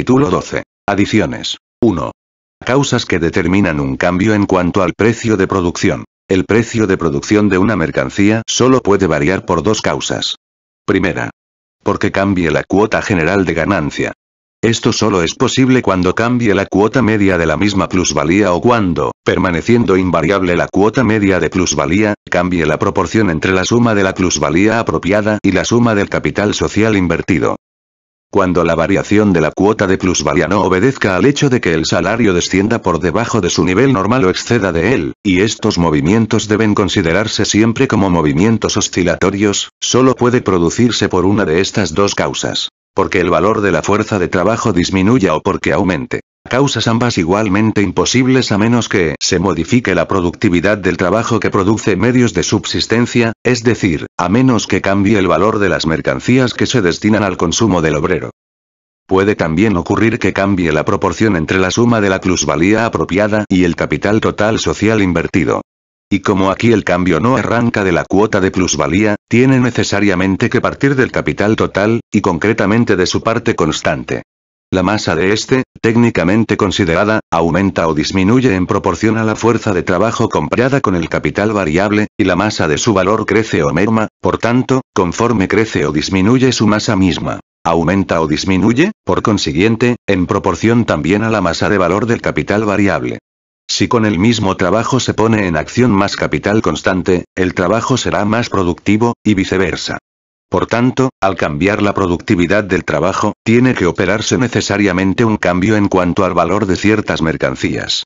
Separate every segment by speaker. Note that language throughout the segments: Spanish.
Speaker 1: Capítulo 12. Adiciones. 1. Causas que determinan un cambio en cuanto al precio de producción. El precio de producción de una mercancía solo puede variar por dos causas. Primera. Porque cambie la cuota general de ganancia. Esto solo es posible cuando cambie la cuota media de la misma plusvalía o cuando, permaneciendo invariable la cuota media de plusvalía, cambie la proporción entre la suma de la plusvalía apropiada y la suma del capital social invertido. Cuando la variación de la cuota de plusvalía no obedezca al hecho de que el salario descienda por debajo de su nivel normal o exceda de él, y estos movimientos deben considerarse siempre como movimientos oscilatorios, solo puede producirse por una de estas dos causas porque el valor de la fuerza de trabajo disminuya o porque aumente. Causas ambas igualmente imposibles a menos que se modifique la productividad del trabajo que produce medios de subsistencia, es decir, a menos que cambie el valor de las mercancías que se destinan al consumo del obrero. Puede también ocurrir que cambie la proporción entre la suma de la plusvalía apropiada y el capital total social invertido. Y como aquí el cambio no arranca de la cuota de plusvalía, tiene necesariamente que partir del capital total, y concretamente de su parte constante. La masa de este, técnicamente considerada, aumenta o disminuye en proporción a la fuerza de trabajo comprada con el capital variable, y la masa de su valor crece o merma, por tanto, conforme crece o disminuye su masa misma. Aumenta o disminuye, por consiguiente, en proporción también a la masa de valor del capital variable. Si con el mismo trabajo se pone en acción más capital constante, el trabajo será más productivo, y viceversa. Por tanto, al cambiar la productividad del trabajo, tiene que operarse necesariamente un cambio en cuanto al valor de ciertas mercancías.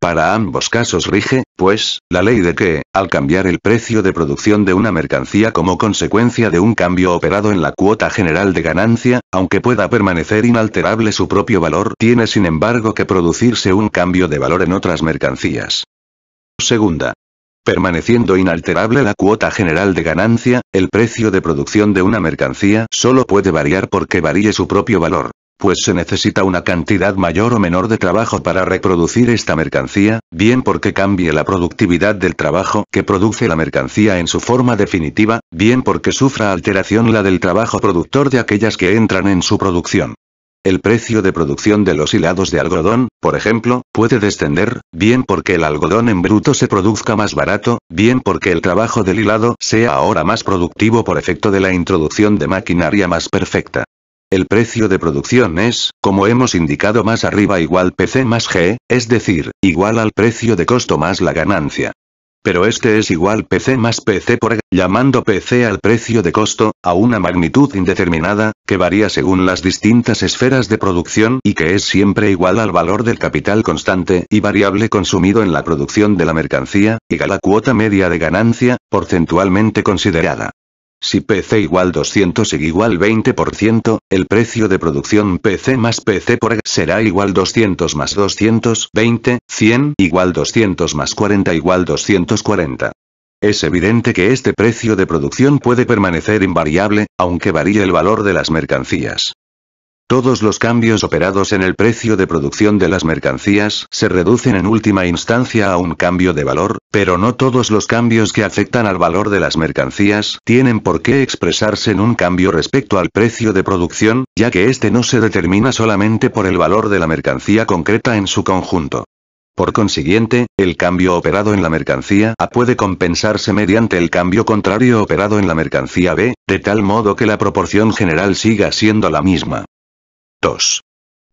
Speaker 1: Para ambos casos rige, pues, la ley de que, al cambiar el precio de producción de una mercancía como consecuencia de un cambio operado en la cuota general de ganancia, aunque pueda permanecer inalterable su propio valor, tiene sin embargo que producirse un cambio de valor en otras mercancías. Segunda. Permaneciendo inalterable la cuota general de ganancia, el precio de producción de una mercancía solo puede variar porque varíe su propio valor pues se necesita una cantidad mayor o menor de trabajo para reproducir esta mercancía, bien porque cambie la productividad del trabajo que produce la mercancía en su forma definitiva, bien porque sufra alteración la del trabajo productor de aquellas que entran en su producción. El precio de producción de los hilados de algodón, por ejemplo, puede descender, bien porque el algodón en bruto se produzca más barato, bien porque el trabajo del hilado sea ahora más productivo por efecto de la introducción de maquinaria más perfecta. El precio de producción es, como hemos indicado más arriba igual PC más G, es decir, igual al precio de costo más la ganancia. Pero este es igual PC más PC por G, e, llamando PC al precio de costo, a una magnitud indeterminada, que varía según las distintas esferas de producción y que es siempre igual al valor del capital constante y variable consumido en la producción de la mercancía, y a la cuota media de ganancia, porcentualmente considerada. Si PC igual 200 y igual 20%, el precio de producción PC más PC por será igual 200 más 20, 100 igual 200 más 40 igual 240. Es evidente que este precio de producción puede permanecer invariable, aunque varíe el valor de las mercancías. Todos los cambios operados en el precio de producción de las mercancías se reducen en última instancia a un cambio de valor, pero no todos los cambios que afectan al valor de las mercancías tienen por qué expresarse en un cambio respecto al precio de producción, ya que este no se determina solamente por el valor de la mercancía concreta en su conjunto. Por consiguiente, el cambio operado en la mercancía A puede compensarse mediante el cambio contrario operado en la mercancía B, de tal modo que la proporción general siga siendo la misma. 2.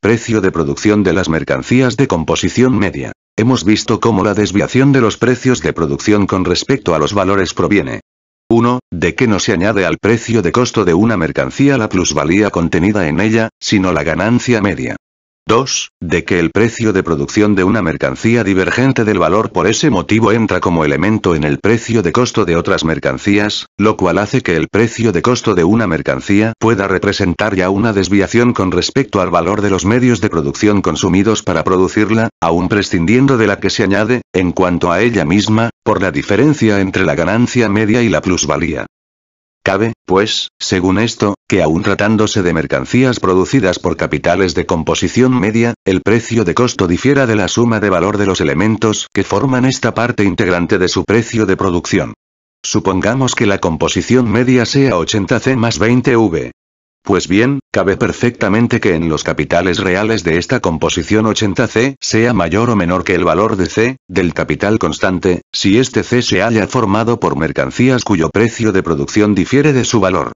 Speaker 1: Precio de producción de las mercancías de composición media. Hemos visto cómo la desviación de los precios de producción con respecto a los valores proviene. 1. De que no se añade al precio de costo de una mercancía la plusvalía contenida en ella, sino la ganancia media. 2. De que el precio de producción de una mercancía divergente del valor por ese motivo entra como elemento en el precio de costo de otras mercancías, lo cual hace que el precio de costo de una mercancía pueda representar ya una desviación con respecto al valor de los medios de producción consumidos para producirla, aún prescindiendo de la que se añade, en cuanto a ella misma, por la diferencia entre la ganancia media y la plusvalía. Cabe, pues, según esto, que aun tratándose de mercancías producidas por capitales de composición media, el precio de costo difiera de la suma de valor de los elementos que forman esta parte integrante de su precio de producción. Supongamos que la composición media sea 80C más 20V. Pues bien, Cabe perfectamente que en los capitales reales de esta composición 80C sea mayor o menor que el valor de C, del capital constante, si este C se haya formado por mercancías cuyo precio de producción difiere de su valor.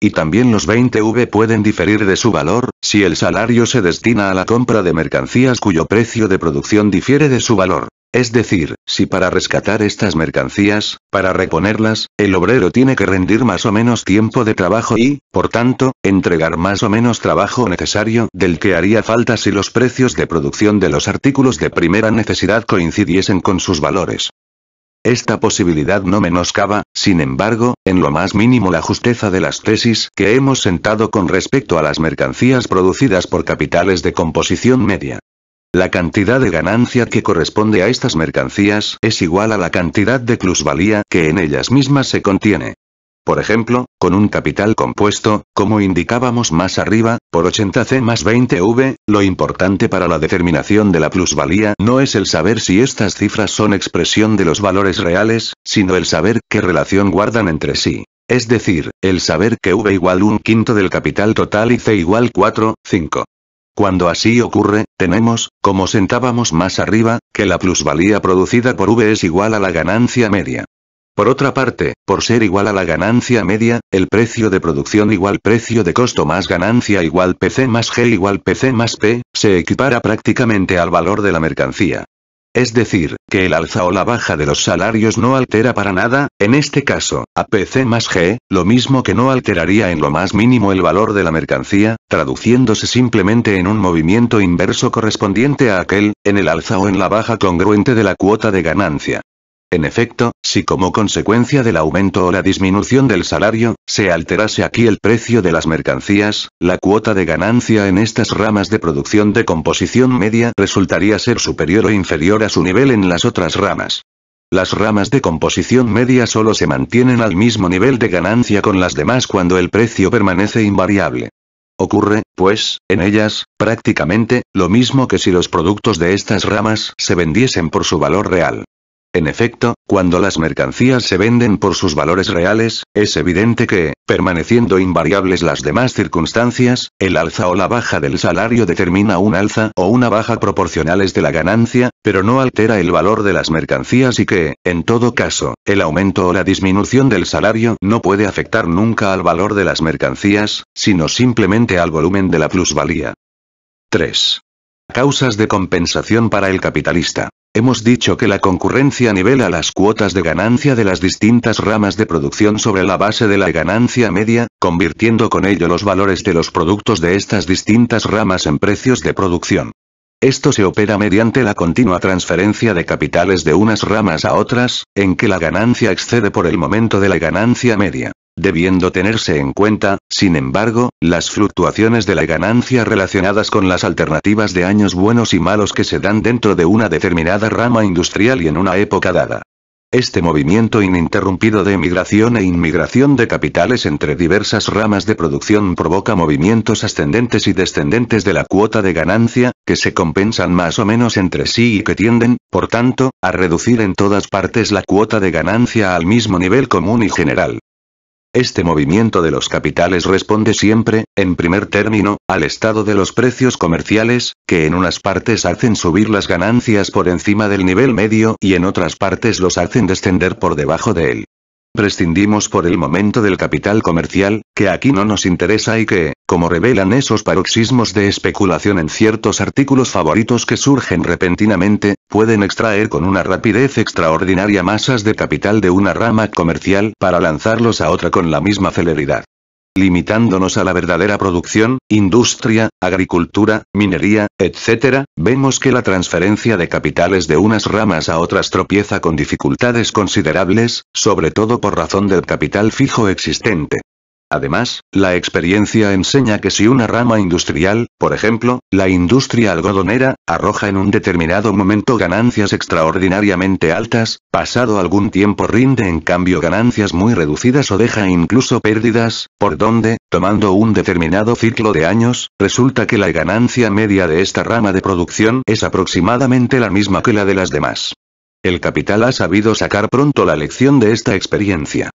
Speaker 1: Y también los 20V pueden diferir de su valor, si el salario se destina a la compra de mercancías cuyo precio de producción difiere de su valor. Es decir, si para rescatar estas mercancías, para reponerlas, el obrero tiene que rendir más o menos tiempo de trabajo y, por tanto, entregar más o menos trabajo necesario del que haría falta si los precios de producción de los artículos de primera necesidad coincidiesen con sus valores. Esta posibilidad no menoscaba, sin embargo, en lo más mínimo la justeza de las tesis que hemos sentado con respecto a las mercancías producidas por capitales de composición media. La cantidad de ganancia que corresponde a estas mercancías es igual a la cantidad de plusvalía que en ellas mismas se contiene. Por ejemplo, con un capital compuesto, como indicábamos más arriba, por 80C más 20V, lo importante para la determinación de la plusvalía no es el saber si estas cifras son expresión de los valores reales, sino el saber qué relación guardan entre sí. Es decir, el saber que V igual un quinto del capital total y C igual 4, 5. Cuando así ocurre, tenemos, como sentábamos más arriba, que la plusvalía producida por V es igual a la ganancia media. Por otra parte, por ser igual a la ganancia media, el precio de producción igual precio de costo más ganancia igual PC más G igual PC más P, se equipara prácticamente al valor de la mercancía es decir, que el alza o la baja de los salarios no altera para nada, en este caso, APC más G, lo mismo que no alteraría en lo más mínimo el valor de la mercancía, traduciéndose simplemente en un movimiento inverso correspondiente a aquel, en el alza o en la baja congruente de la cuota de ganancia. En efecto, si como consecuencia del aumento o la disminución del salario, se alterase aquí el precio de las mercancías, la cuota de ganancia en estas ramas de producción de composición media resultaría ser superior o inferior a su nivel en las otras ramas. Las ramas de composición media solo se mantienen al mismo nivel de ganancia con las demás cuando el precio permanece invariable. Ocurre, pues, en ellas, prácticamente, lo mismo que si los productos de estas ramas se vendiesen por su valor real. En efecto, cuando las mercancías se venden por sus valores reales, es evidente que, permaneciendo invariables las demás circunstancias, el alza o la baja del salario determina un alza o una baja proporcionales de la ganancia, pero no altera el valor de las mercancías y que, en todo caso, el aumento o la disminución del salario no puede afectar nunca al valor de las mercancías, sino simplemente al volumen de la plusvalía. 3. Causas de compensación para el capitalista. Hemos dicho que la concurrencia nivela las cuotas de ganancia de las distintas ramas de producción sobre la base de la ganancia media, convirtiendo con ello los valores de los productos de estas distintas ramas en precios de producción. Esto se opera mediante la continua transferencia de capitales de unas ramas a otras, en que la ganancia excede por el momento de la ganancia media. Debiendo tenerse en cuenta, sin embargo, las fluctuaciones de la ganancia relacionadas con las alternativas de años buenos y malos que se dan dentro de una determinada rama industrial y en una época dada. Este movimiento ininterrumpido de emigración e inmigración de capitales entre diversas ramas de producción provoca movimientos ascendentes y descendentes de la cuota de ganancia, que se compensan más o menos entre sí y que tienden, por tanto, a reducir en todas partes la cuota de ganancia al mismo nivel común y general. Este movimiento de los capitales responde siempre, en primer término, al estado de los precios comerciales, que en unas partes hacen subir las ganancias por encima del nivel medio y en otras partes los hacen descender por debajo de él. Prescindimos por el momento del capital comercial, que aquí no nos interesa y que, como revelan esos paroxismos de especulación en ciertos artículos favoritos que surgen repentinamente, pueden extraer con una rapidez extraordinaria masas de capital de una rama comercial para lanzarlos a otra con la misma celeridad limitándonos a la verdadera producción, industria, agricultura, minería, etc., vemos que la transferencia de capitales de unas ramas a otras tropieza con dificultades considerables, sobre todo por razón del capital fijo existente. Además, la experiencia enseña que si una rama industrial, por ejemplo, la industria algodonera, arroja en un determinado momento ganancias extraordinariamente altas, pasado algún tiempo rinde en cambio ganancias muy reducidas o deja incluso pérdidas, por donde, tomando un determinado ciclo de años, resulta que la ganancia media de esta rama de producción es aproximadamente la misma que la de las demás. El capital ha sabido sacar pronto la lección de esta experiencia.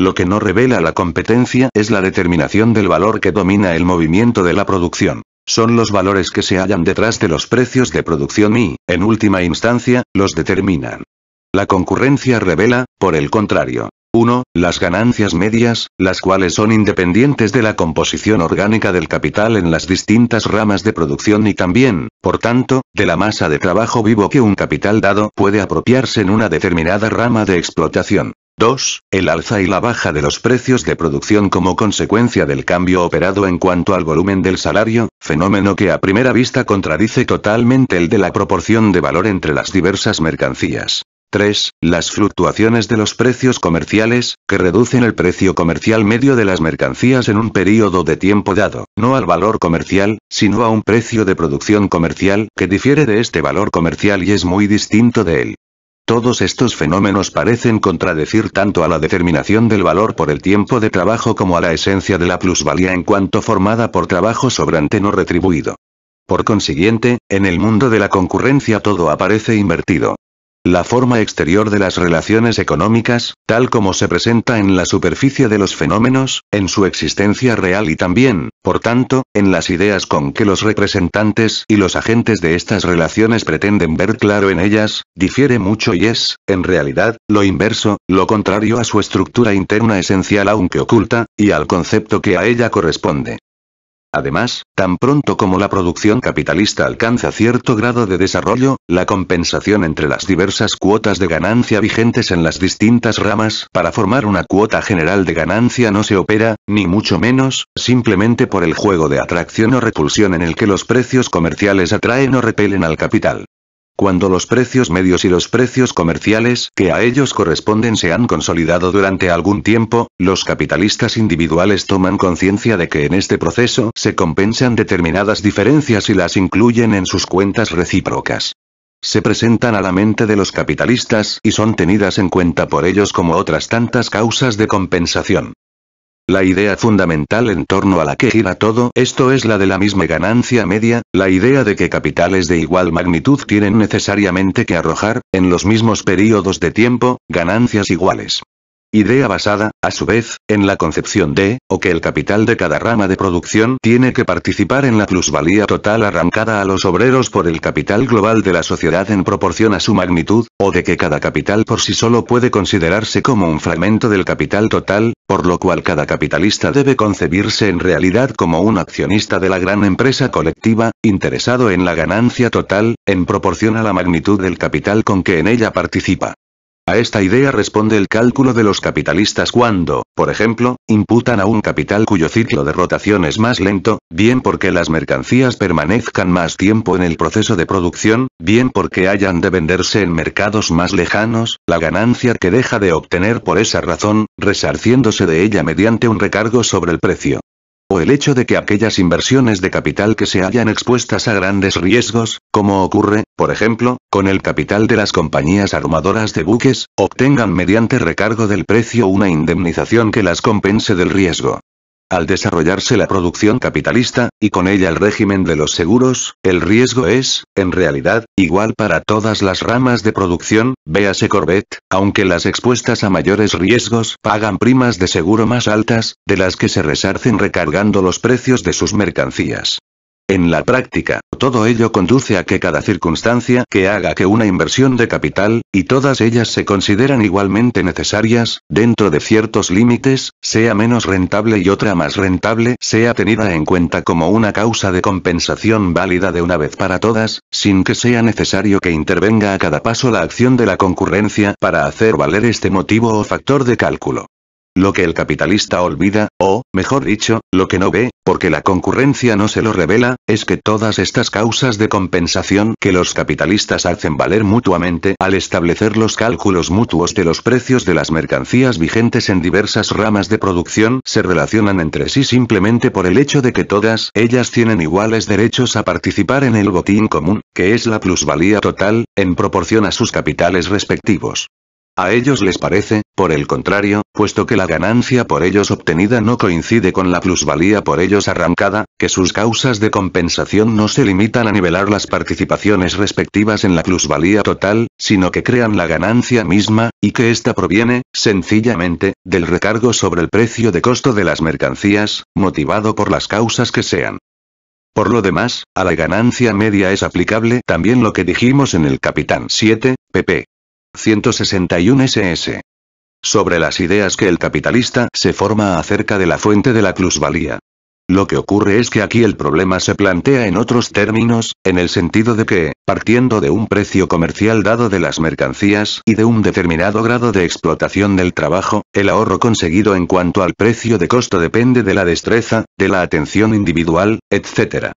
Speaker 1: Lo que no revela la competencia es la determinación del valor que domina el movimiento de la producción. Son los valores que se hallan detrás de los precios de producción y, en última instancia, los determinan. La concurrencia revela, por el contrario, 1. Las ganancias medias, las cuales son independientes de la composición orgánica del capital en las distintas ramas de producción y también, por tanto, de la masa de trabajo vivo que un capital dado puede apropiarse en una determinada rama de explotación. 2. El alza y la baja de los precios de producción como consecuencia del cambio operado en cuanto al volumen del salario, fenómeno que a primera vista contradice totalmente el de la proporción de valor entre las diversas mercancías. 3. Las fluctuaciones de los precios comerciales, que reducen el precio comercial medio de las mercancías en un período de tiempo dado, no al valor comercial, sino a un precio de producción comercial que difiere de este valor comercial y es muy distinto de él. Todos estos fenómenos parecen contradecir tanto a la determinación del valor por el tiempo de trabajo como a la esencia de la plusvalía en cuanto formada por trabajo sobrante no retribuido. Por consiguiente, en el mundo de la concurrencia todo aparece invertido. La forma exterior de las relaciones económicas, tal como se presenta en la superficie de los fenómenos, en su existencia real y también, por tanto, en las ideas con que los representantes y los agentes de estas relaciones pretenden ver claro en ellas, difiere mucho y es, en realidad, lo inverso, lo contrario a su estructura interna esencial aunque oculta, y al concepto que a ella corresponde. Además, tan pronto como la producción capitalista alcanza cierto grado de desarrollo, la compensación entre las diversas cuotas de ganancia vigentes en las distintas ramas para formar una cuota general de ganancia no se opera, ni mucho menos, simplemente por el juego de atracción o repulsión en el que los precios comerciales atraen o repelen al capital. Cuando los precios medios y los precios comerciales que a ellos corresponden se han consolidado durante algún tiempo, los capitalistas individuales toman conciencia de que en este proceso se compensan determinadas diferencias y las incluyen en sus cuentas recíprocas se presentan a la mente de los capitalistas y son tenidas en cuenta por ellos como otras tantas causas de compensación. La idea fundamental en torno a la que gira todo esto es la de la misma ganancia media, la idea de que capitales de igual magnitud tienen necesariamente que arrojar, en los mismos períodos de tiempo, ganancias iguales. Idea basada, a su vez, en la concepción de, o que el capital de cada rama de producción tiene que participar en la plusvalía total arrancada a los obreros por el capital global de la sociedad en proporción a su magnitud, o de que cada capital por sí solo puede considerarse como un fragmento del capital total, por lo cual cada capitalista debe concebirse en realidad como un accionista de la gran empresa colectiva, interesado en la ganancia total, en proporción a la magnitud del capital con que en ella participa. A esta idea responde el cálculo de los capitalistas cuando, por ejemplo, imputan a un capital cuyo ciclo de rotación es más lento, bien porque las mercancías permanezcan más tiempo en el proceso de producción, bien porque hayan de venderse en mercados más lejanos, la ganancia que deja de obtener por esa razón, resarciéndose de ella mediante un recargo sobre el precio o el hecho de que aquellas inversiones de capital que se hayan expuestas a grandes riesgos, como ocurre, por ejemplo, con el capital de las compañías armadoras de buques, obtengan mediante recargo del precio una indemnización que las compense del riesgo. Al desarrollarse la producción capitalista, y con ella el régimen de los seguros, el riesgo es, en realidad, igual para todas las ramas de producción, véase Corvette, aunque las expuestas a mayores riesgos pagan primas de seguro más altas, de las que se resarcen recargando los precios de sus mercancías. En la práctica, todo ello conduce a que cada circunstancia que haga que una inversión de capital, y todas ellas se consideran igualmente necesarias, dentro de ciertos límites, sea menos rentable y otra más rentable, sea tenida en cuenta como una causa de compensación válida de una vez para todas, sin que sea necesario que intervenga a cada paso la acción de la concurrencia para hacer valer este motivo o factor de cálculo. Lo que el capitalista olvida, o, mejor dicho, lo que no ve, porque la concurrencia no se lo revela, es que todas estas causas de compensación que los capitalistas hacen valer mutuamente al establecer los cálculos mutuos de los precios de las mercancías vigentes en diversas ramas de producción se relacionan entre sí simplemente por el hecho de que todas ellas tienen iguales derechos a participar en el botín común, que es la plusvalía total, en proporción a sus capitales respectivos. A ellos les parece, por el contrario, puesto que la ganancia por ellos obtenida no coincide con la plusvalía por ellos arrancada, que sus causas de compensación no se limitan a nivelar las participaciones respectivas en la plusvalía total, sino que crean la ganancia misma, y que ésta proviene, sencillamente, del recargo sobre el precio de costo de las mercancías, motivado por las causas que sean. Por lo demás, a la ganancia media es aplicable también lo que dijimos en el Capitán 7, pp. 161 SS. Sobre las ideas que el capitalista se forma acerca de la fuente de la plusvalía. Lo que ocurre es que aquí el problema se plantea en otros términos, en el sentido de que, partiendo de un precio comercial dado de las mercancías y de un determinado grado de explotación del trabajo, el ahorro conseguido en cuanto al precio de costo depende de la destreza, de la atención individual, etc.